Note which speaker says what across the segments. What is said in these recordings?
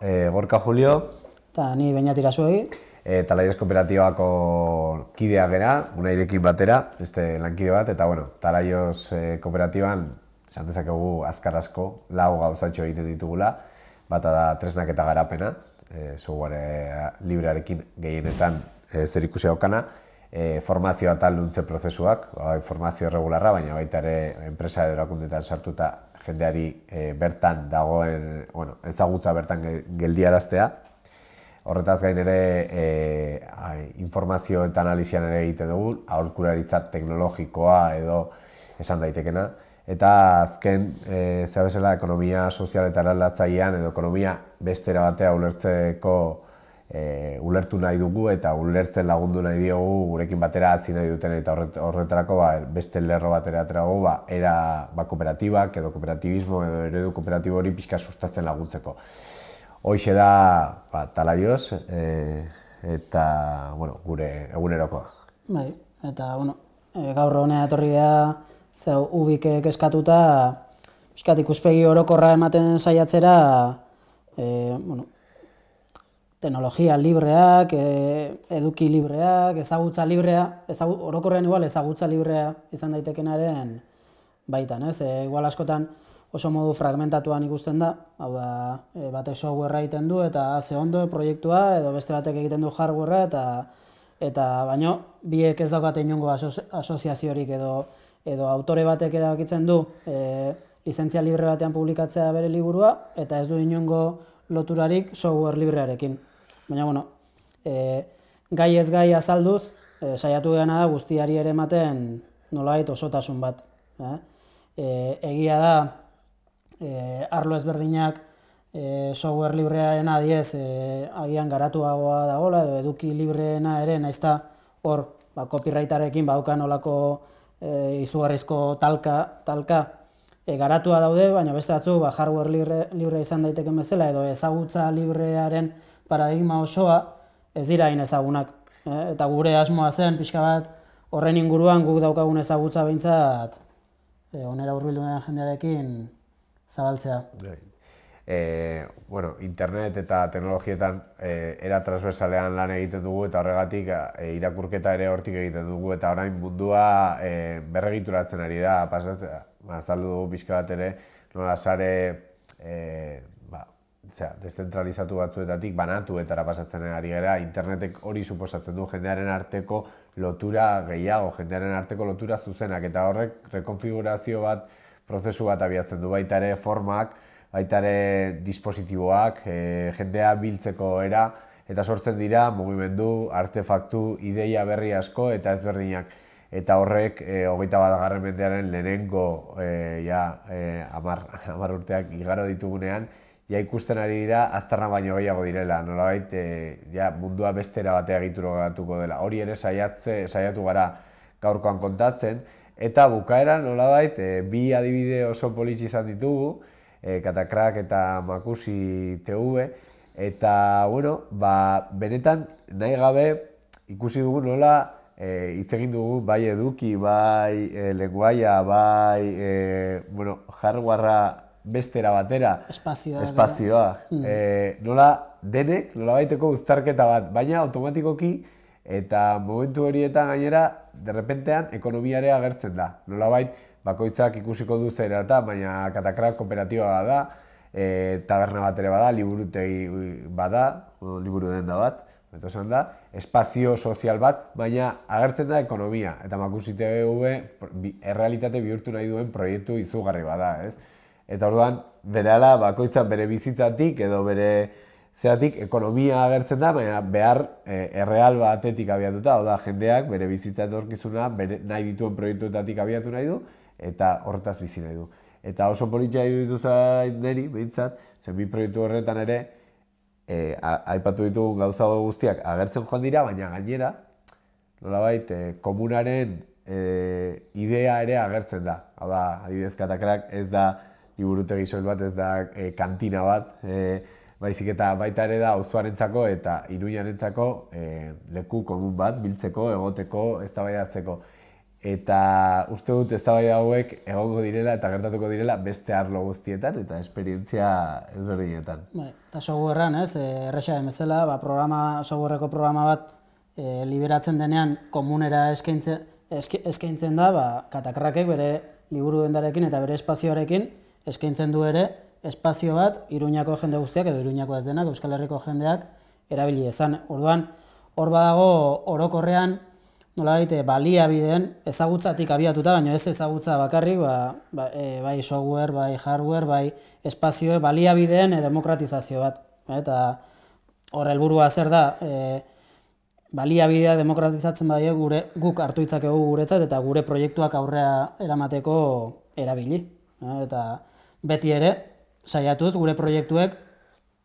Speaker 1: E, gorka Julio. Eh, eta ni bainatira zuegi. Eta Kooperatibako kidea gera, una irekin batera, beste lankide bat, eta bueno, Talaiez e, eh, Kooperatiban, zantezak azkar asko, lau gauzatxo egiten ditugula, bata da tresnak eta garapena, e, zuguare librearekin gehienetan e, zer ikusi e, formazioa tal duntze prozesuak, ba, bai, formazio regularra, baina baita ere enpresa edo erakundetan sartuta jendeari e, bertan dagoen, bueno, ezagutza bertan geldiaraztea. Horretaz gain ere e, informazio eta analizian ere egiten dugu, aurkularitza teknologikoa edo esan daitekena. Eta azken, e, zer bezala, ekonomia sozial eta eraldatzaian edo ekonomia bestera batea ulertzeko e, ulertu nahi dugu eta ulertzen lagundu nahi diogu gurekin batera atzi nahi duten eta horretarako ba, beste lerro batera trago ba, era ba, kooperatibak edo kooperatibismo edo eredu kooperatibo hori pixka sustatzen laguntzeko. Hoxe da ba, talaioz e, eh, eta bueno, gure egunerokoa.
Speaker 2: Bai, eta bueno, eh, gaur honea etorri zeu ubikek eskatuta pixkat ikuspegi orokorra ematen saiatzera e, bueno, teknologia libreak, e, eduki libreak, ezagutza librea, ezagut, orokorrean igual ezagutza librea izan daitekenaren baitan, ez? Eh, igual askotan oso modu fragmentatuan ikusten da, hau da, e, batek softwarea egiten du eta ze ondo proiektua edo beste batek egiten du hardwarea eta eta baino biek ez daukate inongo asoziaziorik edo edo autore batek erabakitzen du e, lizentzia libre batean publikatzea bere liburua eta ez du inongo loturarik software librearekin. Baina, bueno, e, gai ez gai azalduz, e, saiatu gana da guztiari ere ematen nolait osotasun bat. E, egia da, e, arlo ezberdinak e, software librearen adiez e, agian garatuagoa dagoela edo eduki libreena ere naizta hor ba, copyrightarekin badukan nolako e, izugarrizko talka, talka e, garatua daude, baina beste ba, hardware libre, izan daiteke bezala edo ezagutza librearen paradigma osoa ez dira hain ezagunak. E, eta gure asmoa zen, pixka bat, horren inguruan guk daukagun ezagutza behintzat, e, onera urbildu jendearekin zabaltzea.
Speaker 1: Bai. E, bueno, internet eta teknologietan e, era transversalean lan egiten dugu eta horregatik e, irakurketa ere hortik egiten dugu eta orain mundua e, berregituratzen ari da, pasatzea, ba, azaldu dugu pixka bat ere, nola sare e, zera, destentralizatu batzuetatik banatuetara pasatzen ari gara, internetek hori suposatzen du jendearen arteko lotura gehiago, jendearen arteko lotura zuzenak, eta horrek rekonfigurazio bat, prozesu bat abiatzen du, baita ere formak, baita ere dispositiboak, e, jendea biltzeko era, eta sortzen dira mugimendu, artefaktu, ideia berri asko eta ezberdinak. Eta horrek, e, hogeita bat agarren mendearen lehenengo e, ja, e, amar, urteak igaro ditugunean, ja ikusten ari dira aztarna baino gehiago direla, nolabait e, ja mundua bestera batea egituro gatuko dela. Hori ere saiatze saiatu gara gaurkoan kontatzen eta bukaeran nolabait e, bi adibide oso politiz izan ditugu, e, Katakrak eta Makusi TV eta bueno, ba, benetan nahi gabe ikusi dugu nola hitz egin dugu bai eduki, bai e, lenguaia, bai e, bueno, jarguarra bestera batera.
Speaker 2: Espazioa. Espazioa.
Speaker 1: Hmm. Eh, nola denek, nola baiteko uztarketa bat, baina automatikoki eta momentu horietan gainera derrepentean ekonomiare agertzen da. Nola bait, bakoitzak ikusiko du zer eta, baina katakrak kooperatiba da, e, taberna bat ere bada, liburutegi bada, liburu den da bat, Eta da, espazio sozial bat, baina agertzen da ekonomia. Eta makusite behu errealitate bihurtu nahi duen proiektu izugarri bada, ez? Eta orduan, ala, bakoitza bere bizitzatik edo bere zeatik ekonomia agertzen da, baina behar e, erreal batetik abiatuta, oda jendeak bere bizitza etorkizuna bere nahi dituen proiektuetatik abiatu nahi du eta horretaz bizi nahi du. Eta oso politxea iruditu zain behintzat, zen proiektu horretan ere e, aipatu ditugun gauza guztiak agertzen joan dira, baina gainera nolabait e, komunaren e, idea ere agertzen da. Hau da, adibidez, ez da liburutegi soil bat ez da eh, kantina bat, eh, baizik eta baita ere da auzoarentzako eta iruinarentzako e, eh, leku komun bat biltzeko, egoteko, eztabaidatzeko. Eta uste dut eztabaida hauek egongo direla eta gertatuko direla beste arlo guztietan eta esperientzia ezberdinetan.
Speaker 2: Bai, eta ez? Erresa den bezala, ba programa sogurreko programa bat e, liberatzen denean komunera eskaintzen eskaintzen da, ba katakrakek bere liburu dendarekin eta bere espazioarekin eskaintzen du ere espazio bat Iruñako jende guztiak edo Iruñako ez denak Euskal Herriko jendeak erabili izan. Orduan hor badago orokorrean nolabait eh, baliabideen ezagutzatik abiatuta, baina ez ezagutza bakarrik, ba, ba eh, bai software, bai hardware, bai espazioe baliabideen eh, demokratizazio bat. Eta hor helburua zer da, e, baliabidea demokratizatzen badie gure guk hartu itzakegu guretzat eta gure proiektuak aurrea eramateko erabili. eta beti ere, saiatuz gure proiektuek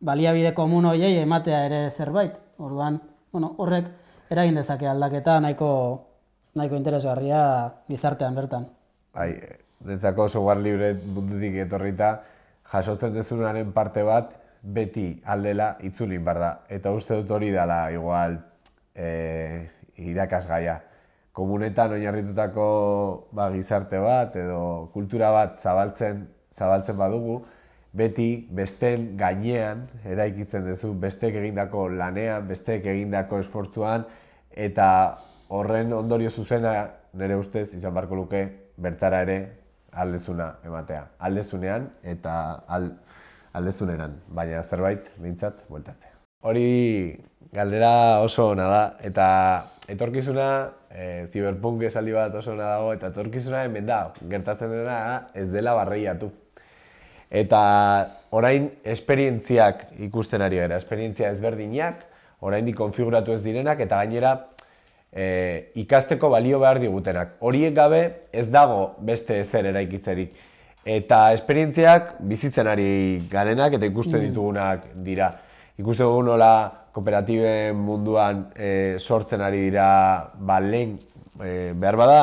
Speaker 2: baliabide komun hoiei ematea ere zerbait. Orduan, bueno, horrek eragin dezake aldaketa nahiko nahiko interesgarria gizartean bertan.
Speaker 1: Bai, dentzako software libre mundutik etorrita jasotzen dezunaren parte bat beti aldela itzulin bar da eta uste dut hori dela igual e, irakasgaia komunetan oinarritutako ba, gizarte bat edo kultura bat zabaltzen zabaltzen badugu, beti besteen gainean eraikitzen duzu, bestek egindako lanean, besteek egindako esfortzuan, eta horren ondorio zuzena nire ustez izan barko luke bertara ere aldezuna ematea. Aldezunean eta al, aldezuneran, baina zerbait mintzat bueltatzea. Hori galdera oso ona da, eta etorkizuna, e, ziberpunk esaldi bat oso ona dago, eta etorkizuna hemen da, gertatzen dena ez dela barreiatu. Eta orain esperientziak ikusten ari gara, esperientzia ezberdinak, orain konfiguratu ez direnak, eta gainera e, ikasteko balio behar digutenak. Horiek gabe ez dago beste ezer eraikitzerik. Eta esperientziak bizitzen ari garenak eta ikusten mm. ditugunak dira. Ikusten dugun nola kooperatiben munduan e, sortzen ari dira, ba, lehen e, behar bada,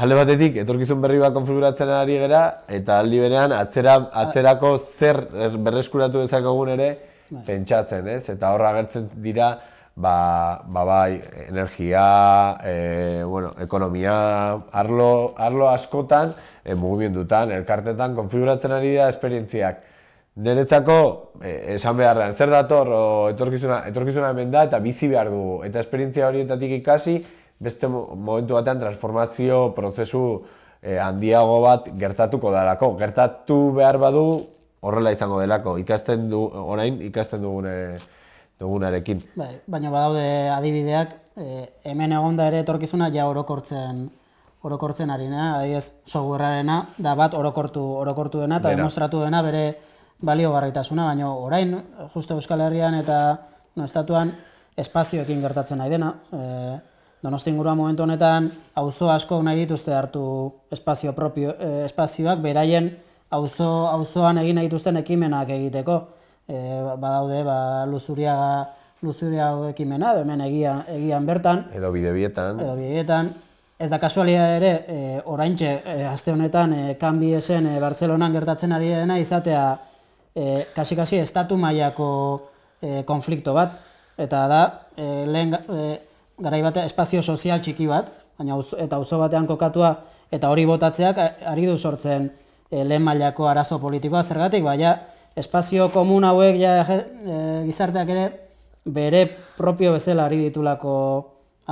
Speaker 1: Alde batetik, etorkizun berri bat konfiguratzen ari gera, eta aldi berean, atzera, atzerako zer berreskuratu dezakogun ere, bai. pentsatzen, ez? Eta horra agertzen dira, ba, ba, bai, energia, e, bueno, ekonomia, arlo, arlo askotan, e, mugimendutan, elkartetan, konfiguratzen ari da esperientziak. Neretzako, eh, esan beharrean, zer dator, o, etorkizuna, etorkizuna hemen da, eta bizi behar dugu, eta esperientzia horietatik ikasi, beste momentu batean transformazio prozesu eh, handiago bat gertatuko darako. Gertatu behar badu horrela izango delako, ikasten du, orain ikasten dugune, dugunarekin.
Speaker 2: Bai, baina badaude adibideak, eh, hemen egonda ere etorkizuna ja orokortzen orokortzen ari na, adiez sogurrarena da bat orokortu orokortu dena eta demostratu dena bere baliogarritasuna, baina orain justu Euskal Herrian eta no, estatuan espazioekin gertatzen ari dena, eh, Donostin gura momentu honetan auzo asko nahi dituzte hartu espazio propio, eh, espazioak beraien auzo auzoan egin nahi dituzten ekimenak egiteko. Eh, badaude ba luzuri Luzuria ekimena hemen egian, egian bertan
Speaker 1: edo bidebietan. Edo
Speaker 2: bidebietan ez da kasualitate ere e, eh, oraintze e, eh, aste honetan e, kanbi esen e, Bartzelonan gertatzen ari dena izatea e, kasi kasi estatu mailako konflikto bat eta da e, lehen, garai batean espazio sozial txiki bat, baina uz, eta auzo batean kokatua eta hori botatzeak ari du sortzen e, lehen mailako arazo politikoa zergatik, baina espazio komun hauek ja eh, gizarteak ere bere propio bezala ari ditulako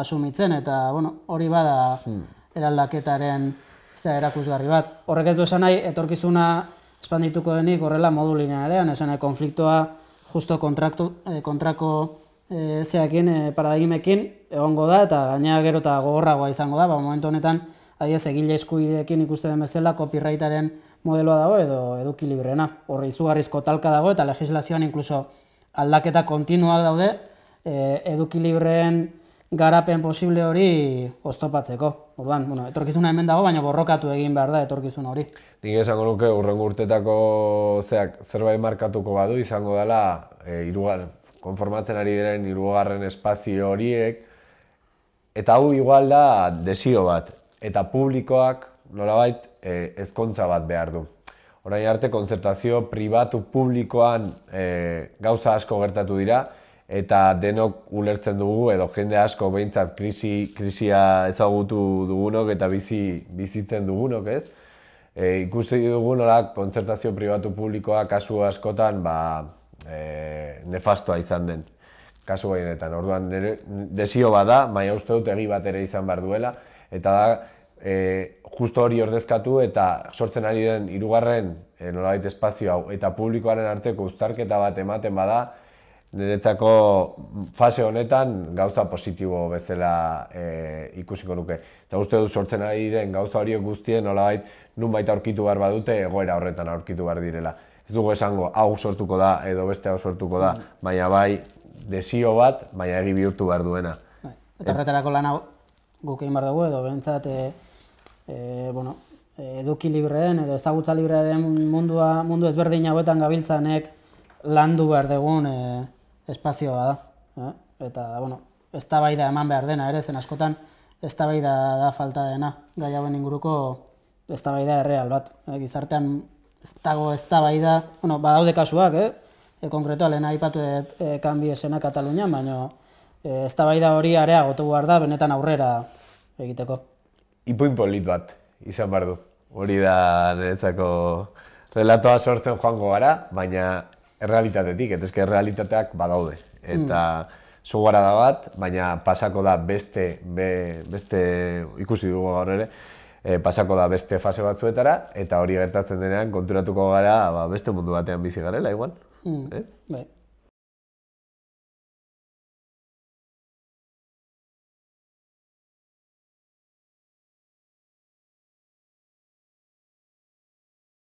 Speaker 2: asumitzen eta bueno, hori bada hmm. eraldaketaren zera erakusgarri bat. Horrek ez du esan nahi etorkizuna espandituko denik horrela modulinearean, esan nahi konfliktoa justo kontraktu, eh, kontrako e, eh, zeakin e, eh, paradigmekin egongo da eta gaina gero eta gogorragoa izango da, ba, momentu honetan adiez egile eskuideekin ikuste den bezala copyrightaren modeloa dago edo eduki librena. Horri izugarrizko talka dago eta legislazioan inkluso aldaketa kontinua daude e, garapen posible hori oztopatzeko. Orduan, bueno, etorkizuna hemen dago, baina borrokatu egin behar da etorkizuna hori.
Speaker 1: Nik esango nuke urrengo urtetako zeak zerbait markatuko badu izango dela, eh, irugar, konformatzen ari diren hirugarren espazio horiek, eta hau igual da desio bat, eta publikoak nolabait eh, ezkontza bat behar du. Orain arte kontzertazio pribatu publikoan eh, gauza asko gertatu dira, eta denok ulertzen dugu edo jende asko behintzat krisi, krisia ezagutu dugunok eta bizi, bizitzen dugunok, ez? E, ikusi horak nola kontzertazio pribatu publikoa kasu askotan ba, e, nefastoa izan den kasu gainetan. Orduan nere, desio bada, baina uste dut egi bat ere izan behar duela eta da e, justo hori ordezkatu eta sortzen ari den hirugarren e, nolabait espazio hau eta publikoaren arteko uztarketa bat ematen bada niretzako fase honetan gauza positibo bezala e, ikusiko nuke. Eta uste dut sortzen ari den gauza horiek guztien nolabait nunbait aurkitu behar badute egoera horretan aurkitu behar direla ez esango hau sortuko da edo beste hau sortuko da, mm. baina bai desio bat, baina egi bihurtu behar duena. Bai. Eta eh? horretarako lan hau
Speaker 2: guk egin behar dugu edo behintzat e, bueno, eduki libreen edo ezagutza librearen mundua, mundu ezberdin hauetan gabiltzanek landu behar dugun espazioa da. E? Eta, bueno, ez da eman behar dena ere, zen askotan ez da da falta dena gai hauen inguruko ez da erreal bat. E, gizartean ez dago ez da bai da, bueno, badaude kasuak, eh? E, konkretu, e, kanbi esena Katalunian, baina e, ez da da hori areagotu behar da, benetan aurrera egiteko.
Speaker 1: Ipuin polit bat, izan bardu. Hori da niretzako relatoa sortzen joango gara, baina errealitatetik, eta ezke errealitateak badaude. Eta mm. da bat, baina pasako da beste, beste ikusi dugu gaur ere, e, pasako da beste fase batzuetara eta hori gertatzen denean konturatuko gara ba beste mundu batean bizi garela igual
Speaker 2: mm, ez bai